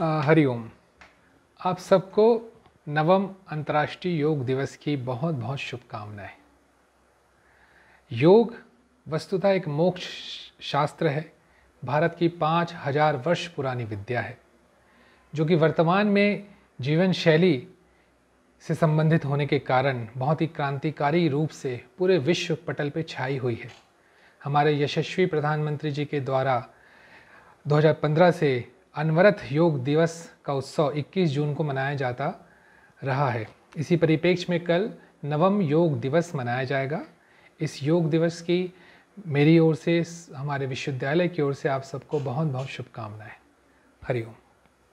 हरिओम आप सबको नवम अंतर्राष्ट्रीय योग दिवस की बहुत बहुत शुभकामनाएं योग वस्तुतः एक मोक्ष शास्त्र है भारत की पाँच हजार वर्ष पुरानी विद्या है जो कि वर्तमान में जीवन शैली से संबंधित होने के कारण बहुत ही क्रांतिकारी रूप से पूरे विश्व पटल पर छाई हुई है हमारे यशस्वी प्रधानमंत्री जी के द्वारा 2015 से अनवरत योग दिवस का उत्सव 21 जून को मनाया जाता रहा है इसी परिप्रेक्ष्य में कल नवम योग दिवस मनाया जाएगा इस योग दिवस की मेरी ओर से हमारे विश्वविद्यालय की ओर से आप सबको बहुत बहुत शुभकामनाएं हरिओम